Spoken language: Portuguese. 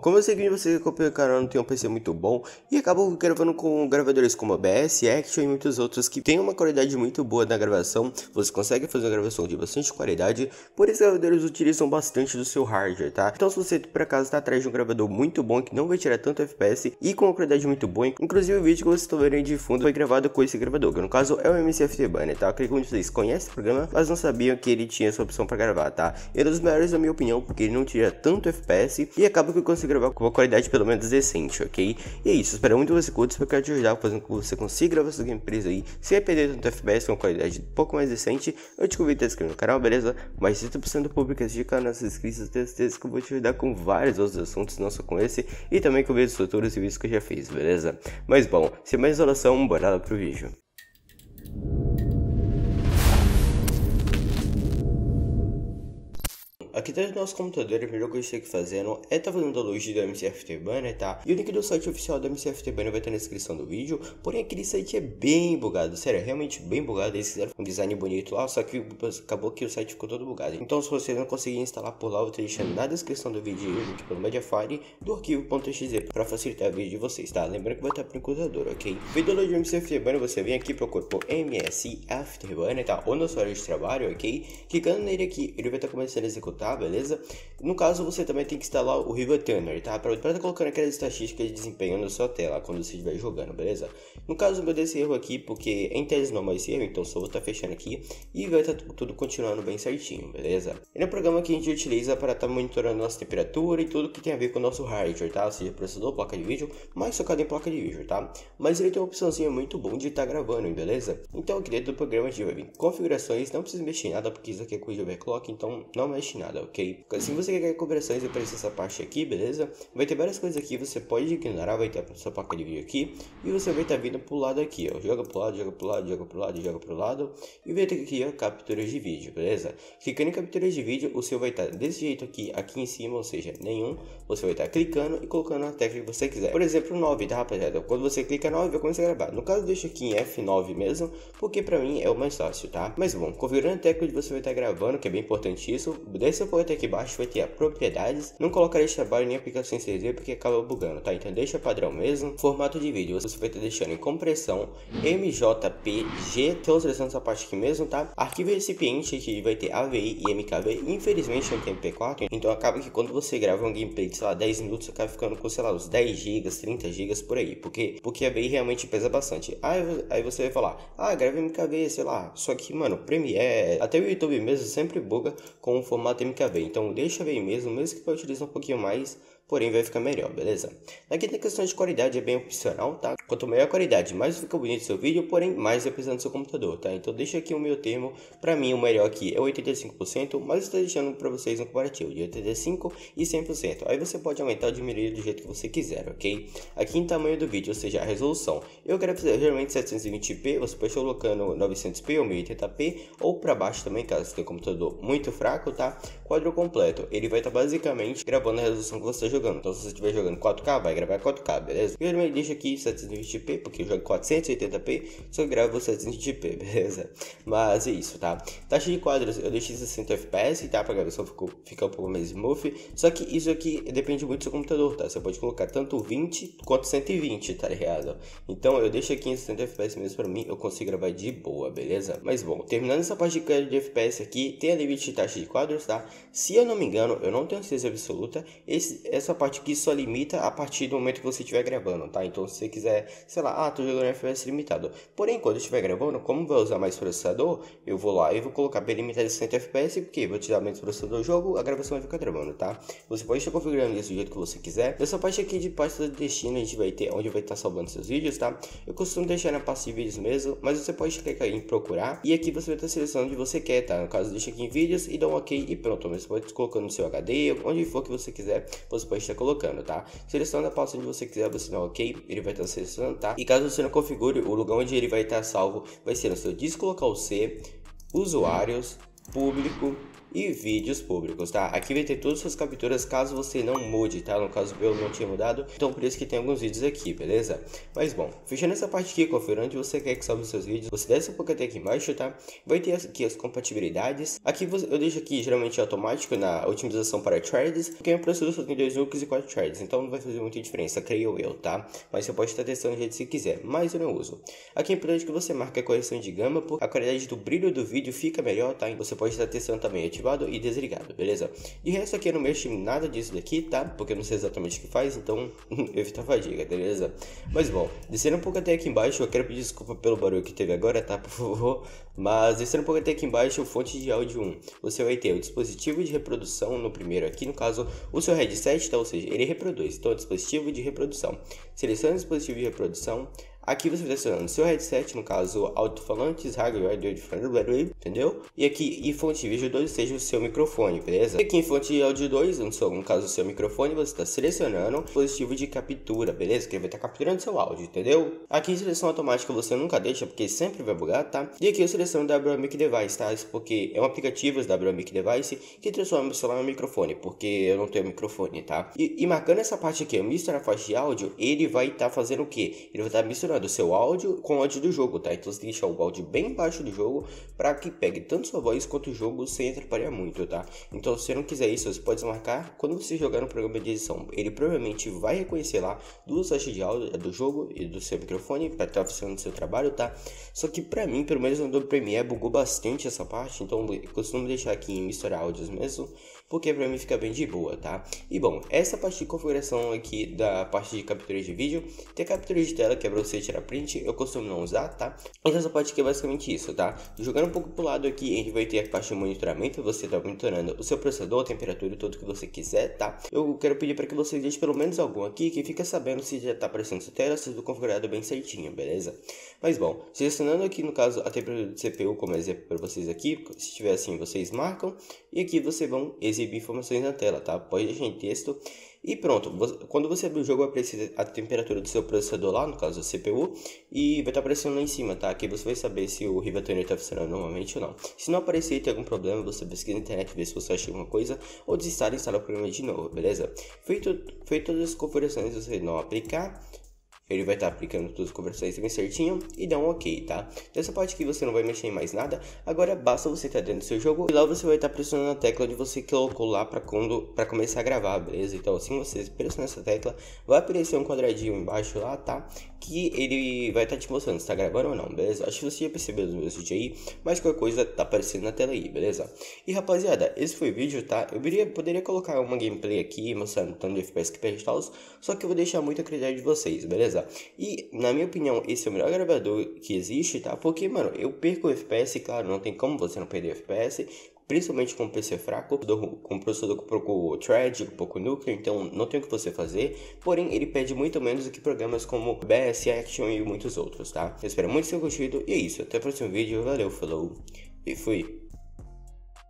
Como eu sei que você que canal não tem um PC muito bom e acabou gravando com gravadores como OBS, Action e muitos outros que tem uma qualidade muito boa na gravação, você consegue fazer uma gravação de bastante qualidade, por isso, gravadores utilizam bastante do seu hardware, tá? Então se você por acaso está atrás de um gravador muito bom que não vai tirar tanto FPS e com uma qualidade muito boa, inclusive o vídeo que vocês estão tá vendo aí de fundo foi gravado com esse gravador, que no caso é o MCFT Banner, tá? Eu acredito que vocês conhecem o programa, mas não sabiam que ele tinha essa opção para gravar, tá? Ele é um dos melhores na minha opinião, porque ele não tira tanto FPS e acaba que eu consigo gravar com uma qualidade pelo menos decente, ok? E é isso, espero muito que você curta, espero que eu te ajudar fazendo com que você consiga gravar sua gameplays aí, Se perder tanto FPS com uma qualidade um pouco mais decente, eu te convido a inscrever no canal, beleza? Mais 30% do público assiste canal nas inscritos, tenho certeza que eu vou te ajudar com vários outros assuntos, não só com esse, e também com vídeos futuros e vídeos que eu já fiz, beleza? Mas bom, sem mais enrolação, bora lá pro vídeo. Aqui tá dentro do nosso computador, a primeira coisa que você tem que fazer é estar tá fazendo fazendo download do MCFT Banner, tá? E o link do site oficial do MCFT Banner vai estar na descrição do vídeo. Porém, aquele site é bem bugado, sério, é realmente bem bugado. Eles fizeram um design bonito lá, só que acabou que o site ficou todo bugado. Então, se você não conseguir instalar por lá, eu vou te deixando na descrição do vídeo o link pelo Mediafire do arquivo.exe para facilitar a vida de vocês, tá? Lembrando que vai estar para o computador, ok? Feito download do MCFT Banner, você vem aqui procura por MS Banner, tá? Ou na sua área de trabalho, ok? Clicando nele aqui, ele vai estar começando a executar tá? Beleza? No caso, você também tem que instalar o River Tanner, tá? Pra estar tá colocando aquelas estatísticas de desempenho na sua tela quando você estiver jogando, beleza? No caso, eu desse erro aqui, porque em tese não mais erro, então só vou estar tá fechando aqui e vai estar tá tudo continuando bem certinho, beleza? Ele é um programa que a gente utiliza para estar tá monitorando nossa temperatura e tudo que tem a ver com o nosso hardware, tá? Ou seja processador, placa de vídeo, mais focado em placa de vídeo, tá? Mas ele tem uma opçãozinha muito bom de estar tá gravando, beleza? Então aqui dentro do programa de gente configurações, não precisa mexer em nada porque isso aqui é coisa de overclock, então não mexe em nada nada, ok? se você quer e aparece essa parte aqui, beleza? Vai ter várias coisas aqui, você pode ignorar, vai ter a sua placa de vídeo aqui. E você vai estar tá vindo pro lado aqui, ó. Joga pro lado, joga pro lado, joga pro lado, joga pro lado. E vai ter aqui, ó, capturas de vídeo, beleza? Clicando em capturas de vídeo, o seu vai estar tá desse jeito aqui, aqui em cima, ou seja, nenhum. Você vai estar tá clicando e colocando a tecla que você quiser. Por exemplo, 9, tá, rapaziada? Quando você clica 9, eu começo a gravar. No caso, deixa aqui em F9 mesmo, porque pra mim é o mais fácil, tá? Mas bom, configurando a tecla onde você vai estar gravando, que é bem importante isso. Desce se for folheto aqui embaixo vai ter a propriedades. Não colocarei esse trabalho nem aplicação em CZ porque acaba bugando, tá? Então deixa padrão mesmo. Formato de vídeo, você vai estar deixando em compressão, MJPG. Estou selecionando tá essa parte aqui mesmo, tá? Arquivo recipiente que vai ter AVI e MKV. Infelizmente não tem MP4, então acaba que quando você grava um gameplay de, sei lá, 10 minutos, acaba ficando com, sei lá, uns 10 GB, 30 GB por aí. Porque, porque a AVI realmente pesa bastante. Aí, aí você vai falar, ah, grava MKV, sei lá. Só que, mano, Premiere, até o YouTube mesmo sempre buga com o formato polêmica Então deixa bem mesmo, mesmo que vai utilizar um pouquinho mais porém vai ficar melhor, beleza? Aqui tem questão de qualidade é bem opcional, tá? Quanto maior a qualidade, mais fica bonito seu vídeo, porém mais do seu computador, tá? Então deixa aqui o meu termo, pra mim o melhor aqui é 85%, mas estou deixando pra vocês um comparativo de 85% e 100%. Aí você pode aumentar ou diminuir do jeito que você quiser, ok? Aqui em tamanho do vídeo, ou seja, a resolução. Eu quero fazer geralmente 720p, você pode estar colocando 900p ou 1080p, ou pra baixo também, caso você tenha um computador muito fraco, tá? Quadro completo, ele vai estar basicamente gravando a resolução que você jogando. Então, se você estiver jogando 4K, vai gravar 4K, beleza? Primeiro deixa aqui 720p, porque eu jogo 480p, só gravo 720p, beleza? Mas é isso, tá? Taxa de quadros eu deixei 60 fps, tá? Pra gravação ficou, ficar um pouco mais smooth. Só que isso aqui depende muito do seu computador, tá? Você pode colocar tanto 20 quanto 120, tá ligado? Então eu deixo aqui em 60 fps mesmo pra mim, eu consigo gravar de boa, beleza? Mas bom, terminando essa parte de de fps aqui, tem a limite de taxa de quadros, tá? Se eu não me engano, eu não tenho certeza absoluta, esse, essa essa parte aqui só limita a partir do momento que você estiver gravando, tá? Então, se você quiser, sei lá, ah, tô jogando FPS limitado. Porém, quando eu estiver gravando, como vai usar mais processador, eu vou lá e vou colocar bem limitado a 100 FPS, porque vou tirar menos processador do jogo, a gravação vai ficar travando, tá? Você pode estar configurando isso do jeito que você quiser. Nessa parte aqui de pasta de destino, a gente vai ter onde vai estar salvando seus vídeos, tá? Eu costumo deixar na pasta de vídeos mesmo, mas você pode clicar em procurar e aqui você vai estar selecionando onde você quer, tá? No caso, deixa aqui em vídeos e dá um ok e pronto. Mas você pode colocar no seu HD, onde for que você quiser, você pode pode estar tá colocando, tá? Selecionando a pasta onde você quiser, você dá OK, ele vai estar tá selecionando, tá? E caso você não configure, o lugar onde ele vai estar tá salvo vai ser no seu disco local C, usuários, público, e vídeos públicos, tá? Aqui vai ter todas as suas capturas caso você não mude, tá? No caso eu não tinha mudado, então por isso que tem alguns vídeos aqui, beleza? Mas bom, fechando essa parte aqui, confira onde você quer que salve os seus vídeos, você desce um pouco até aqui embaixo, tá? Vai ter aqui as compatibilidades, aqui eu deixo aqui geralmente automático na otimização para trades, porque é meu processo só tem dois looks e quatro trades, então não vai fazer muita diferença, creio eu, tá? Mas você pode estar testando o jeito que você quiser, mas eu não uso. Aqui é importante que você marque a correção de gama, porque a qualidade do brilho do vídeo fica melhor, tá? E você pode estar testando também ativado e desligado, beleza? De resto aqui eu não mexo em nada disso daqui, tá? Porque eu não sei exatamente o que faz, então evita a fadiga, beleza? Mas bom, descendo um pouco até aqui embaixo, eu quero pedir desculpa pelo barulho que teve agora, tá? Por favor. Mas descendo um pouco até aqui embaixo, fonte de áudio 1. Você vai ter o dispositivo de reprodução no primeiro aqui, no caso, o seu headset, tá? Ou seja, ele reproduz, então o dispositivo de reprodução. Seleciona o dispositivo de reprodução, Aqui você selecionando assim, seu headset, no caso, alto-falantes, hardware, de entendeu? E aqui em fonte vídeo 2 seja o seu microfone, beleza? E aqui em fonte áudio 2, no caso, o seu microfone, você está selecionando o dispositivo de captura, beleza? Que ele vai estar tá capturando seu áudio, entendeu? Aqui em seleção automática você nunca deixa, porque sempre vai bugar, tá? E aqui eu seleciono o Mic Device, tá? Isso porque é um aplicativo da Mic Device que transforma o celular em microfone, porque eu não tenho microfone, tá? E, e marcando essa parte aqui, eu misturo a faixa de áudio, ele vai estar tá fazendo o quê? Ele vai estar tá misturando do seu áudio com o áudio do jogo, tá? Então você tem que deixar o áudio bem baixo do jogo para que pegue tanto sua voz quanto o jogo sem atrapalhar muito, tá? Então se você não quiser isso, você pode desmarcar quando você jogar no programa de edição. Ele provavelmente vai reconhecer lá duas faixas de áudio do jogo e do seu microfone para estar tá funcionando seu trabalho, tá? Só que para mim, pelo menos no do Premiere, bugou bastante essa parte, então eu costumo deixar aqui em misturar áudios mesmo, porque para mim fica bem de boa, tá? E bom, essa parte de configuração aqui da parte de captura de vídeo, tem a captura de tela que é pra você tirar print, eu costumo não usar, tá? Então essa parte aqui é basicamente isso, tá? Jogando um pouco pro lado aqui, a gente vai ter a parte de monitoramento, você tá monitorando o seu processador, a temperatura e tudo que você quiser, tá? Eu quero pedir para que você deixe pelo menos algum aqui que fica sabendo se já tá aparecendo sua tela, se tudo configurado bem certinho, beleza? Mas bom, selecionando aqui no caso a temperatura do CPU como exemplo para vocês aqui, se tiver assim vocês marcam e aqui vocês vão exibir informações na tela, tá? Pode deixar em texto e pronto, quando você abrir o jogo vai aparecer a temperatura do seu processador lá, no caso a CPU, e vai estar tá aparecendo lá em cima, tá? Aqui você vai saber se o Riva Tuner está funcionando normalmente ou não. Se não aparecer e tem algum problema, você pesquisa na internet, vê se você acha alguma coisa, ou desinstala e instala o programa de novo, beleza? Feito, feito todas as configurações, você não aplicar, ele vai estar tá aplicando todas as conversões bem certinho e dá um ok, tá? Nessa então, parte aqui você não vai mexer em mais nada. Agora basta você estar tá dentro do seu jogo e lá você vai estar tá pressionando a tecla de você colocou lá para quando para começar a gravar, beleza? Então assim você pressiona essa tecla, vai aparecer um quadradinho embaixo lá, tá? Que ele vai estar te mostrando se tá gravando ou não, beleza? Acho que você já percebeu nos meus vídeos aí, mas qualquer coisa tá aparecendo na tela aí, beleza? E rapaziada, esse foi o vídeo, tá? Eu poderia, poderia colocar uma gameplay aqui mostrando tanto de FPS que perde e tal, só que eu vou deixar muito a critério de vocês, beleza? E, na minha opinião, esse é o melhor gravador que existe, tá? Porque, mano, eu perco o FPS, claro, não tem como você não perder o FPS. Principalmente com o PC fraco, com o processador que procurou o Thread, um pouco Nuclear, então não tem o que você fazer. Porém, ele pede muito menos do que programas como BS Action e muitos outros, tá? Eu espero muito que tenham curtido, e é isso. Até o próximo vídeo, valeu, falou e fui!